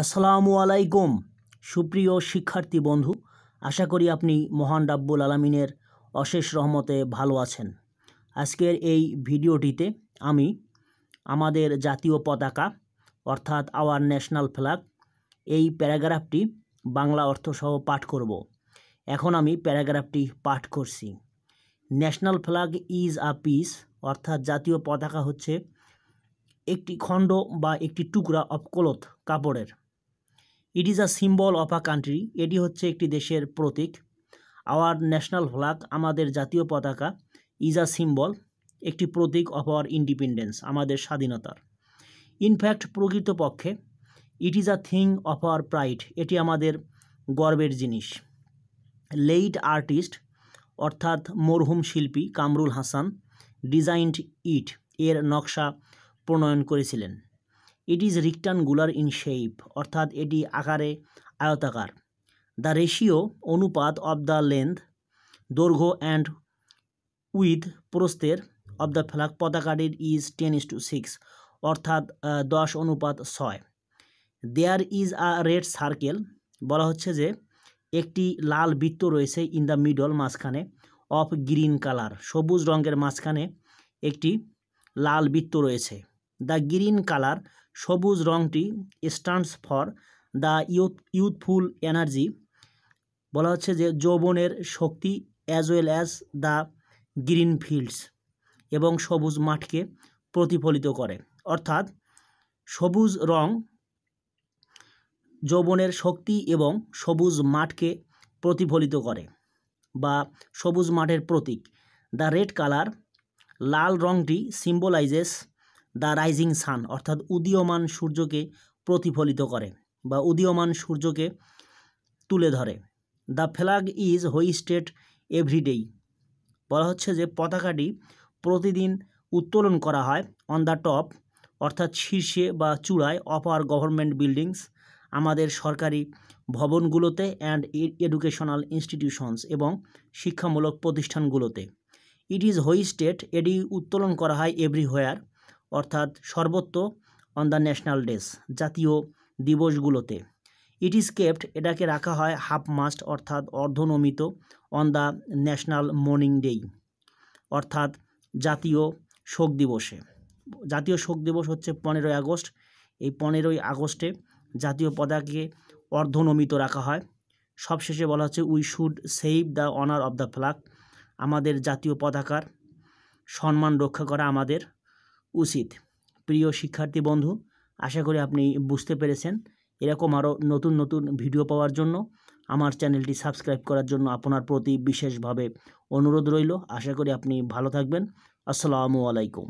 আসসালামু আলাইকুম সুপ্রিয় শিক্ষার্থী বন্ধু আশা করি আপনি মহান রাব্বুল আলমিনের অশেষ রহমতে ভালো আছেন আজকের এই ভিডিওটিতে আমি আমাদের জাতীয় পতাকা অর্থাৎ আওয়ার ন্যাশনাল ফ্ল্যাগ এই প্যারাগ্রাফটি বাংলা অর্থসহ পাঠ করব এখন আমি প্যারাগ্রাফটি পাঠ করছি national flag is a piece অর্থাৎ জাতীয় পতাকা হচ্ছে একটি খণ্ড বা একটি টুকরা অফ ক্লথ কাপড়ের it is a symbol of a country এটি হচ্ছে একটি দেশের প্রতীক আওয়ার ন্যাশনাল ফ্ল্যাগ আমাদের জাতীয় পতাকা ইজ আ সিম্বল একটি প্রতীক অফ আওয়ার ইন্ডিপেন্ডেন্স আমাদের স্বাধীনতার ইনফ্যাক্ট প্রকৃতপক্ষে it is a thing of our pride এটি আমাদের গর্বের জিনিস লেইট আর্টিস্ট অর্থাৎ মরহুম শিল্পী কামরুল হাসান ডিজাইনড ইট এর নকশা প্রণয়ন করেছিলেন it is rectangular in shape অর্থাৎ এটি আকারে আয়তাকার দ্য রেশিও অনুপাত অব দ্য লেন্থ দৈর্ঘ্য অ্যান্ড উইথ প্রস্তের অব দ্য ফ্ল্যাগ পতাকাটির is ten is to six অর্থাৎ দশ অনুপাত ছয় there is a red circle বলা হচ্ছে যে একটি লাল বৃত্ত রয়েছে ইন দ্য মিডল মাঝখানে অফ গ্রিন কালার সবুজ রঙের মাঝখানে একটি লাল বৃত্ত রয়েছে দ্য গ্রিন কালার সবুজ রংটি stands for the youth youthful energy বলা হচ্ছে যে যৌবনের শক্তি as well as the green fields এবং সবুজ মাঠকে প্রতিফলিত করে অর্থাৎ সবুজ রং যৌবনের শক্তি এবং সবুজ মাঠকে প্রতিফলিত করে বা সবুজ মাঠের প্রতীক দ্য রেড কালার লাল রংটি সিম্বলাইজেস দ্য রাইজিং সান অর্থাৎ উদীয়মান সূর্যকে প্রতিফলিত করে বা উদীয়মান সূর্যকে তুলে ধরে the flag is hoisted every day বলা হচ্ছে যে পতাকাটি প্রতিদিন উত্তোলন করা হয় অন দ্য টপ অর্থাৎ শীর্ষে বা চূড়ায় অপার গভর্নমেন্ট বিল্ডিংস আমাদের সরকারি ভবনগুলোতে অ্যান্ড এডুকেশনাল ইনস্টিটিউশনস এবং শিক্ষামূলক প্রতিষ্ঠানগুলোতে ইট ইজ হোইস্টেড এটি উত্তোলন করা হয় এভরিহোয়ার অর্থাৎ সর্বত্র অন দ্য ন্যাশনাল ডেস জাতীয় দিবসগুলোতে ইট ইজ কেপ্ট এটাকে রাখা হয় হাফ মাস্ট অর্থাৎ অর্ধনমিত on the national mourning day অর্থাৎ জাতীয় শোক দিবসে জাতীয় শোক দিবস হচ্ছে পনেরোই আগস্ট এই পনেরোই আগস্টে জাতীয় পতাকাকে অর্ধনমিত রাখা হয় সবশেষে বলা হচ্ছে we should save the honour of the flag আমাদের জাতীয় পতাকার সম্মান রক্ষা করা আমাদের উচিত প্রিয় শিক্ষার্থী বন্ধু আশা করি আপনি বুঝতে পেরেছেন এরকম আরও নতুন নতুন ভিডিও পাওয়ার জন্য আমার চ্যানেলটি সাবস্ক্রাইব করার জন্য আপনার প্রতি বিশেষভাবে অনুরোধ রইল আশা করি আপনি ভালো থাকবেন আসসালামু আলাইকুম